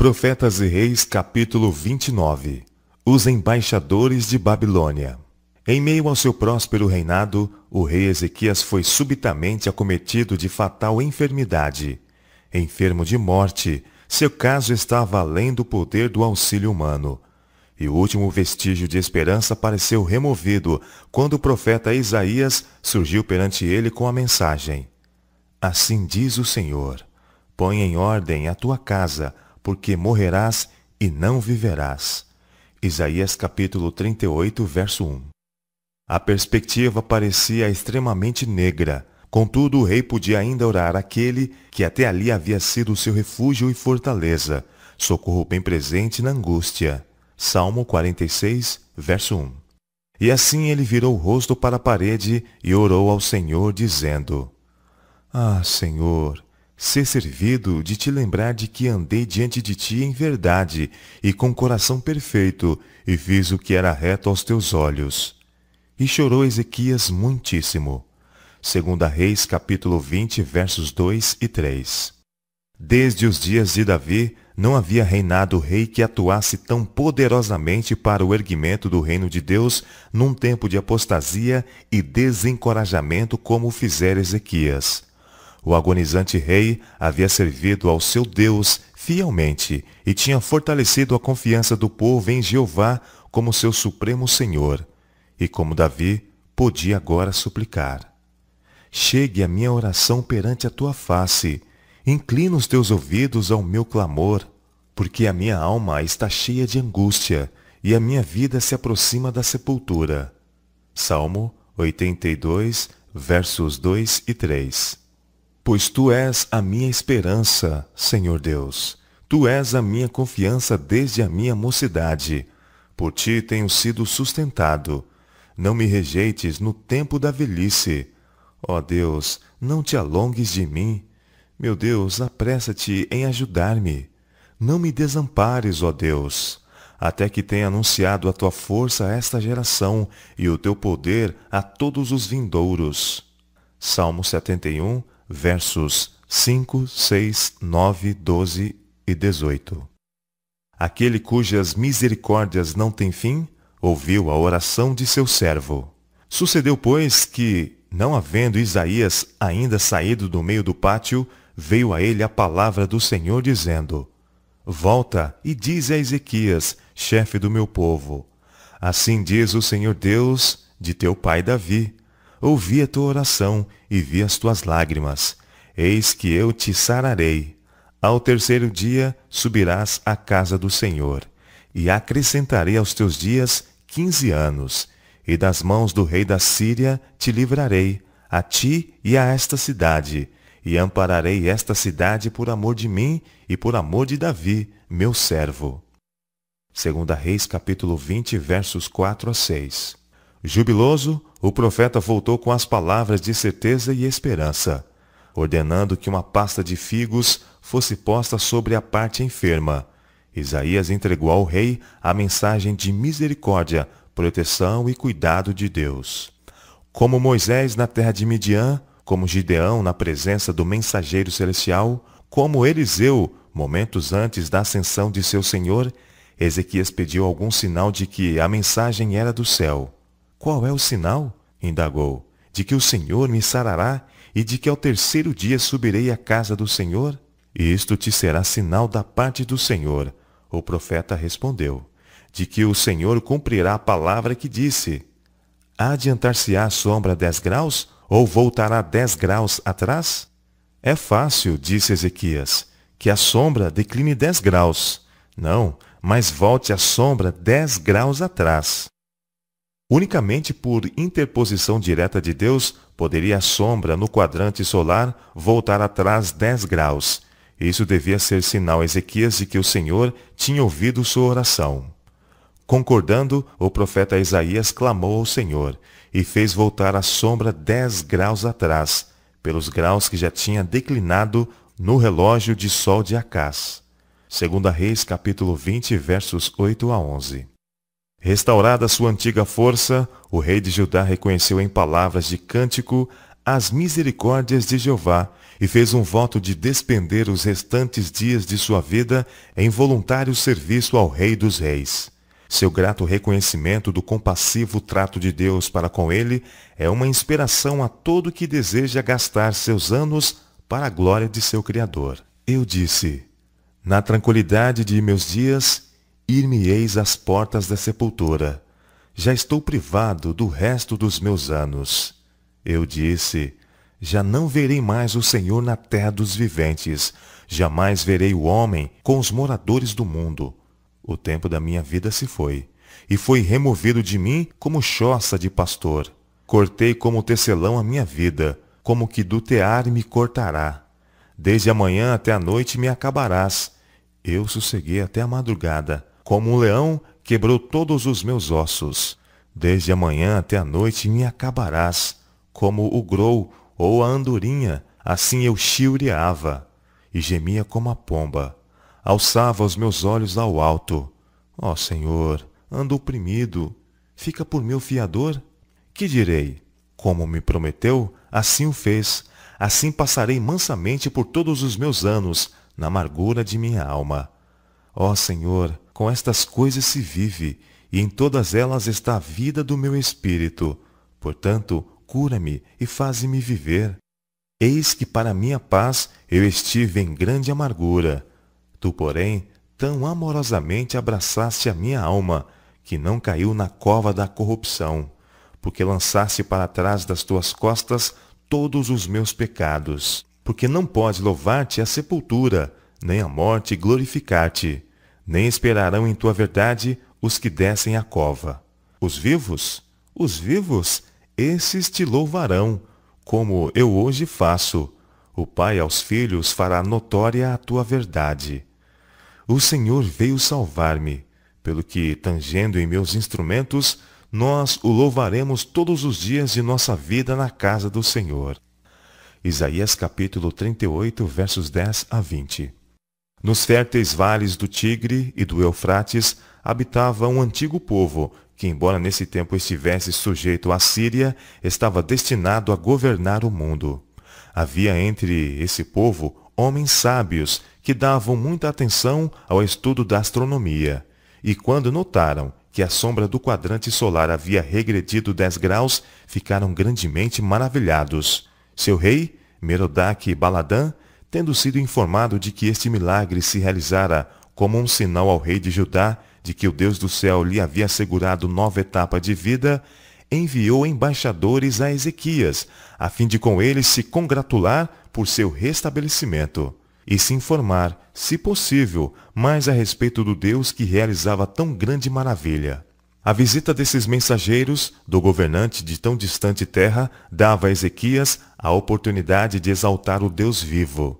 Profetas e Reis capítulo 29 Os embaixadores de Babilônia Em meio ao seu próspero reinado, o rei Ezequias foi subitamente acometido de fatal enfermidade. Enfermo de morte, seu caso estava além do poder do auxílio humano. E o último vestígio de esperança pareceu removido quando o profeta Isaías surgiu perante ele com a mensagem. Assim diz o Senhor, põe em ordem a tua casa, porque morrerás e não viverás. Isaías capítulo 38, verso 1. A perspectiva parecia extremamente negra. Contudo, o rei podia ainda orar aquele que até ali havia sido seu refúgio e fortaleza, socorro bem presente na angústia. Salmo 46, verso 1. E assim ele virou o rosto para a parede e orou ao Senhor, dizendo, Ah, Senhor, ser servido de te lembrar de que andei diante de ti em verdade e com coração perfeito, e fiz o que era reto aos teus olhos. E chorou Ezequias muitíssimo. 2 Reis, capítulo 20, versos 2 e 3. Desde os dias de Davi, não havia reinado rei que atuasse tão poderosamente para o erguimento do reino de Deus num tempo de apostasia e desencorajamento como fizera Ezequias o agonizante rei havia servido ao seu Deus fielmente e tinha fortalecido a confiança do povo em Jeová como seu supremo Senhor. E como Davi, podia agora suplicar. Chegue a minha oração perante a tua face, inclina os teus ouvidos ao meu clamor, porque a minha alma está cheia de angústia e a minha vida se aproxima da sepultura. Salmo 82, versos 2 e 3 Pois tu és a minha esperança, Senhor Deus. Tu és a minha confiança desde a minha mocidade. Por ti tenho sido sustentado. Não me rejeites no tempo da velhice. Ó Deus, não te alongues de mim. Meu Deus, apressa-te em ajudar-me. Não me desampares, ó Deus, até que tenha anunciado a tua força a esta geração e o teu poder a todos os vindouros. Salmo 71, versos 5, 6, 9, 12 e 18. Aquele cujas misericórdias não têm fim, ouviu a oração de seu servo. Sucedeu, pois, que, não havendo Isaías ainda saído do meio do pátio, veio a ele a palavra do Senhor, dizendo, Volta e diz a Ezequias, chefe do meu povo, Assim diz o Senhor Deus de teu pai Davi, ouvi a tua oração e vi as tuas lágrimas. Eis que eu te sararei. Ao terceiro dia subirás à casa do Senhor, e acrescentarei aos teus dias quinze anos, e das mãos do rei da Síria te livrarei, a ti e a esta cidade, e ampararei esta cidade por amor de mim e por amor de Davi, meu servo. 2 Reis capítulo 20, versos 4 a 6. Jubiloso, o profeta voltou com as palavras de certeza e esperança, ordenando que uma pasta de figos fosse posta sobre a parte enferma. Isaías entregou ao rei a mensagem de misericórdia, proteção e cuidado de Deus. Como Moisés na terra de Midian, como Gideão na presença do mensageiro celestial, como Eliseu, momentos antes da ascensão de seu Senhor, Ezequias pediu algum sinal de que a mensagem era do céu. Qual é o sinal? indagou. De que o Senhor me sarará e de que ao terceiro dia subirei à casa do Senhor? Isto te será sinal da parte do Senhor. O profeta respondeu, de que o Senhor cumprirá a palavra que disse. Adiantar-se-á a sombra dez graus, ou voltará dez graus atrás? É fácil, disse Ezequias, que a sombra decline dez graus. Não, mas volte a sombra dez graus atrás. Unicamente por interposição direta de Deus poderia a sombra no quadrante solar voltar atrás 10 graus. Isso devia ser sinal a Ezequias de que o Senhor tinha ouvido sua oração. Concordando, o profeta Isaías clamou ao Senhor e fez voltar a sombra 10 graus atrás, pelos graus que já tinha declinado no relógio de sol de Acás. Segunda Reis capítulo 20 versos 8 a 11. Restaurada sua antiga força, o rei de Judá reconheceu em palavras de cântico as misericórdias de Jeová e fez um voto de despender os restantes dias de sua vida em voluntário serviço ao Rei dos Reis. Seu grato reconhecimento do compassivo trato de Deus para com ele é uma inspiração a todo que deseja gastar seus anos para a glória de seu Criador. Eu disse, na tranquilidade de meus dias, ir-me-eis às portas da sepultura. Já estou privado do resto dos meus anos. Eu disse, já não verei mais o Senhor na terra dos viventes. Jamais verei o homem com os moradores do mundo. O tempo da minha vida se foi, e foi removido de mim como choça de pastor. Cortei como tecelão a minha vida, como que do tear me cortará. Desde a manhã até a noite me acabarás. Eu sosseguei até a madrugada como um leão, quebrou todos os meus ossos. Desde a manhã até a noite me acabarás, como o grou ou a andorinha, assim eu chiureava, e gemia como a pomba. Alçava os meus olhos ao alto. Ó oh, Senhor, ando oprimido, fica por meu fiador? Que direi? Como me prometeu, assim o fez. Assim passarei mansamente por todos os meus anos, na amargura de minha alma. Ó oh, Senhor, com estas coisas se vive, e em todas elas está a vida do meu espírito. Portanto, cura-me e faze-me viver. Eis que para minha paz eu estive em grande amargura. Tu, porém, tão amorosamente abraçaste a minha alma, que não caiu na cova da corrupção, porque lançaste para trás das tuas costas todos os meus pecados. Porque não pode louvar-te a sepultura, nem a morte glorificar-te nem esperarão em tua verdade os que descem à cova. Os vivos, os vivos, esses te louvarão, como eu hoje faço. O Pai aos filhos fará notória a tua verdade. O Senhor veio salvar-me, pelo que, tangendo em meus instrumentos, nós o louvaremos todos os dias de nossa vida na casa do Senhor. Isaías capítulo 38, versos 10 a 20. Nos férteis vales do Tigre e do Eufrates habitava um antigo povo que, embora nesse tempo estivesse sujeito à Síria, estava destinado a governar o mundo. Havia entre esse povo homens sábios que davam muita atenção ao estudo da astronomia. E quando notaram que a sombra do quadrante solar havia regredido 10 graus, ficaram grandemente maravilhados. Seu rei, Merodach Baladã, tendo sido informado de que este milagre se realizara como um sinal ao rei de Judá de que o Deus do céu lhe havia assegurado nova etapa de vida, enviou embaixadores a Ezequias, a fim de com ele se congratular por seu restabelecimento e se informar, se possível, mais a respeito do Deus que realizava tão grande maravilha. A visita desses mensageiros do governante de tão distante terra dava a Ezequias a oportunidade de exaltar o Deus vivo.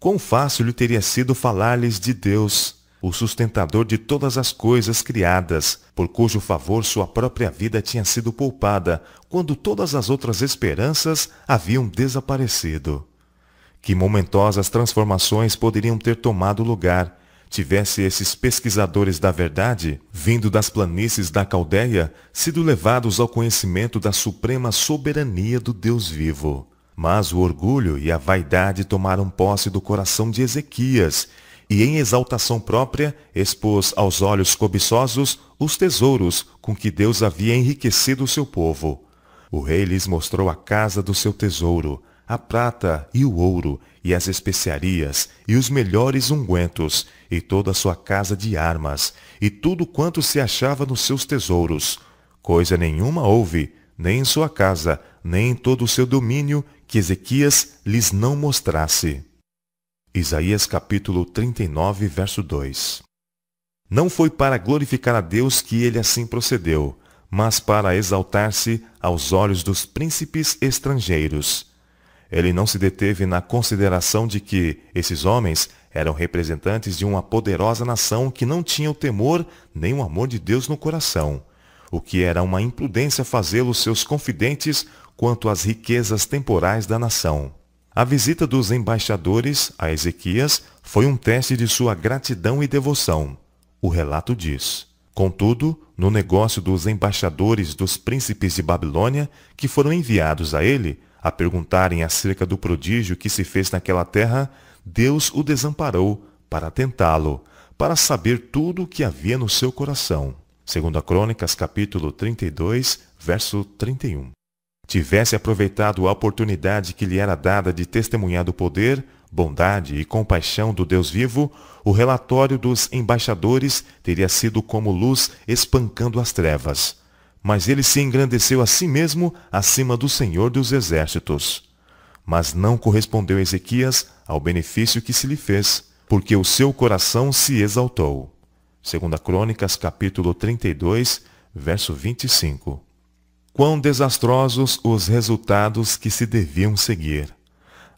Quão fácil lhe teria sido falar-lhes de Deus, o sustentador de todas as coisas criadas, por cujo favor sua própria vida tinha sido poupada, quando todas as outras esperanças haviam desaparecido. Que momentosas transformações poderiam ter tomado lugar, tivesse esses pesquisadores da verdade, vindo das planícies da Caldeia, sido levados ao conhecimento da suprema soberania do Deus vivo. Mas o orgulho e a vaidade tomaram posse do coração de Ezequias, e em exaltação própria expôs aos olhos cobiçosos os tesouros com que Deus havia enriquecido o seu povo. O rei lhes mostrou a casa do seu tesouro, a prata e o ouro, e as especiarias, e os melhores ungüentos, e toda a sua casa de armas, e tudo quanto se achava nos seus tesouros. Coisa nenhuma houve, nem em sua casa, nem em todo o seu domínio, que Ezequias lhes não mostrasse. Isaías capítulo 39, verso 2 Não foi para glorificar a Deus que ele assim procedeu, mas para exaltar-se aos olhos dos príncipes estrangeiros. Ele não se deteve na consideração de que esses homens eram representantes de uma poderosa nação que não tinha o temor nem o amor de Deus no coração, o que era uma imprudência fazê-los seus confidentes quanto às riquezas temporais da nação. A visita dos embaixadores a Ezequias foi um teste de sua gratidão e devoção. O relato diz: Contudo, no negócio dos embaixadores dos príncipes de Babilônia, que foram enviados a ele, a perguntarem acerca do prodígio que se fez naquela terra, Deus o desamparou para tentá-lo, para saber tudo o que havia no seu coração. Segundo a Crônicas, capítulo 32, verso 31 tivesse aproveitado a oportunidade que lhe era dada de testemunhar do poder, bondade e compaixão do Deus vivo, o relatório dos embaixadores teria sido como luz espancando as trevas. Mas ele se engrandeceu a si mesmo acima do Senhor dos Exércitos. Mas não correspondeu Ezequias ao benefício que se lhe fez, porque o seu coração se exaltou. Segunda Crônicas, capítulo 32, verso 25 quão desastrosos os resultados que se deviam seguir.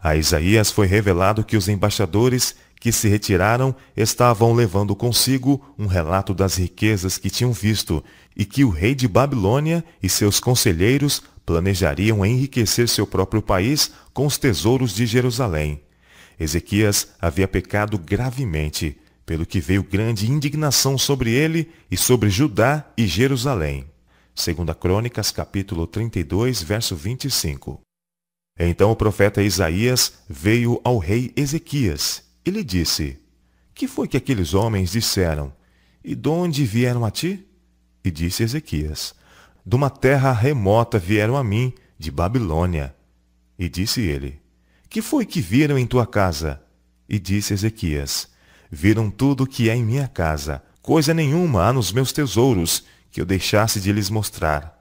A Isaías foi revelado que os embaixadores que se retiraram estavam levando consigo um relato das riquezas que tinham visto e que o rei de Babilônia e seus conselheiros planejariam enriquecer seu próprio país com os tesouros de Jerusalém. Ezequias havia pecado gravemente, pelo que veio grande indignação sobre ele e sobre Judá e Jerusalém. Segunda Crônicas, capítulo 32, verso 25. Então o profeta Isaías veio ao rei Ezequias e lhe disse, Que foi que aqueles homens disseram? E de onde vieram a ti? E disse Ezequias, De uma terra remota vieram a mim, de Babilônia. E disse ele, Que foi que viram em tua casa? E disse Ezequias, Viram tudo o que é em minha casa, coisa nenhuma há nos meus tesouros, que eu deixasse de lhes mostrar.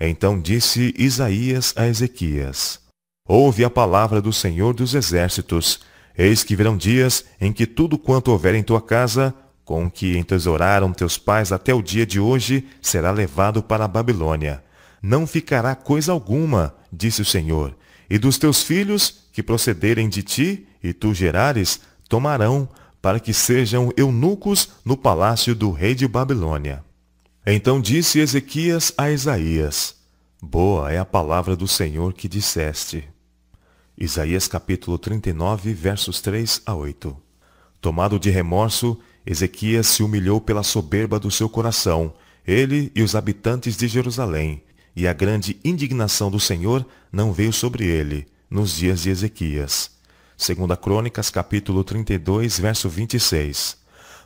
Então disse Isaías a Ezequias: Ouve a palavra do Senhor dos Exércitos. Eis que virão dias em que tudo quanto houver em tua casa, com que entesouraram teus pais até o dia de hoje, será levado para a Babilônia. Não ficará coisa alguma, disse o Senhor, e dos teus filhos, que procederem de ti, e tu gerares, tomarão, para que sejam eunucos no palácio do rei de Babilônia. Então disse Ezequias a Isaías, Boa é a palavra do Senhor que disseste. Isaías capítulo 39, versos 3 a 8. Tomado de remorso, Ezequias se humilhou pela soberba do seu coração, ele e os habitantes de Jerusalém, e a grande indignação do Senhor não veio sobre ele, nos dias de Ezequias. Segunda Crônicas, capítulo 32, verso 26.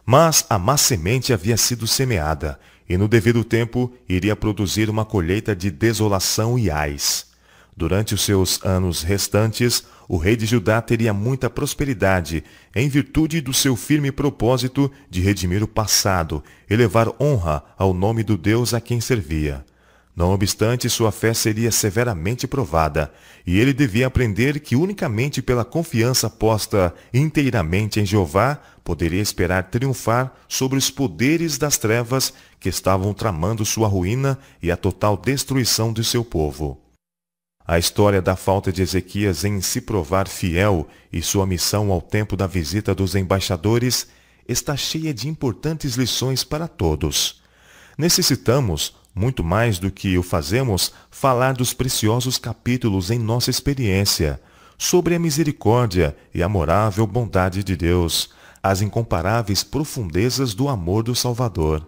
Mas a má semente havia sido semeada, e no devido tempo iria produzir uma colheita de desolação e ais. Durante os seus anos restantes, o rei de Judá teria muita prosperidade, em virtude do seu firme propósito de redimir o passado e levar honra ao nome do Deus a quem servia. Não obstante, sua fé seria severamente provada, e ele devia aprender que unicamente pela confiança posta inteiramente em Jeová poderia esperar triunfar sobre os poderes das trevas que estavam tramando sua ruína e a total destruição de seu povo. A história da falta de Ezequias em se provar fiel e sua missão ao tempo da visita dos embaixadores está cheia de importantes lições para todos. Necessitamos muito mais do que o fazemos, falar dos preciosos capítulos em nossa experiência, sobre a misericórdia e amorável bondade de Deus, as incomparáveis profundezas do amor do Salvador.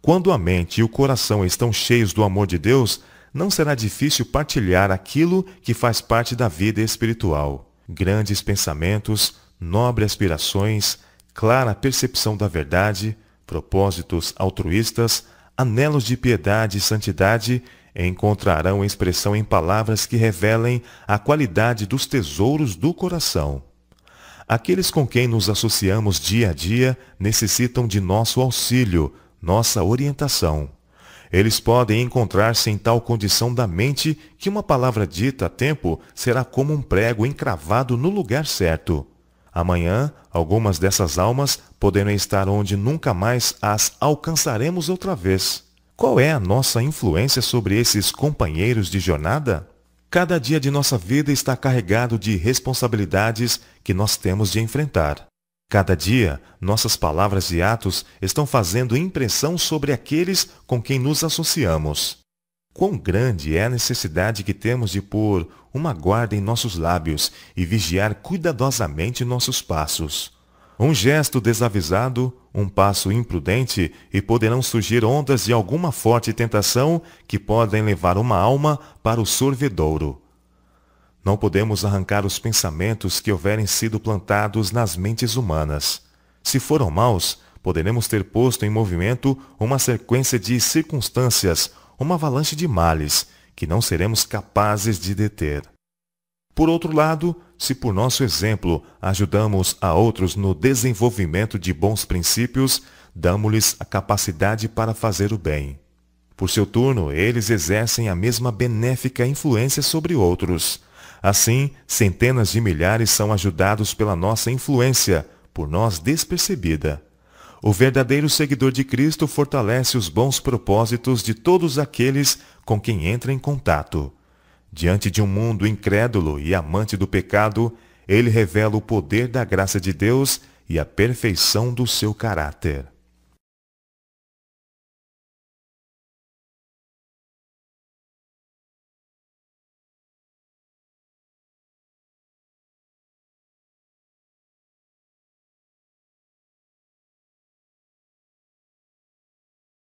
Quando a mente e o coração estão cheios do amor de Deus, não será difícil partilhar aquilo que faz parte da vida espiritual. Grandes pensamentos, nobres aspirações, clara percepção da verdade, propósitos altruístas, anelos de piedade e santidade encontrarão expressão em palavras que revelem a qualidade dos tesouros do coração. Aqueles com quem nos associamos dia a dia necessitam de nosso auxílio, nossa orientação. Eles podem encontrar-se em tal condição da mente que uma palavra dita a tempo será como um prego encravado no lugar certo. Amanhã, algumas dessas almas poderão estar onde nunca mais as alcançaremos outra vez. Qual é a nossa influência sobre esses companheiros de jornada? Cada dia de nossa vida está carregado de responsabilidades que nós temos de enfrentar. Cada dia, nossas palavras e atos estão fazendo impressão sobre aqueles com quem nos associamos. Quão grande é a necessidade que temos de pôr uma guarda em nossos lábios e vigiar cuidadosamente nossos passos. Um gesto desavisado, um passo imprudente e poderão surgir ondas de alguma forte tentação que podem levar uma alma para o sorvedouro. Não podemos arrancar os pensamentos que houverem sido plantados nas mentes humanas. Se foram maus, poderemos ter posto em movimento uma sequência de circunstâncias uma avalanche de males que não seremos capazes de deter. Por outro lado, se por nosso exemplo ajudamos a outros no desenvolvimento de bons princípios, damos-lhes a capacidade para fazer o bem. Por seu turno, eles exercem a mesma benéfica influência sobre outros. Assim, centenas de milhares são ajudados pela nossa influência, por nós despercebida. O verdadeiro seguidor de Cristo fortalece os bons propósitos de todos aqueles com quem entra em contato. Diante de um mundo incrédulo e amante do pecado, ele revela o poder da graça de Deus e a perfeição do seu caráter.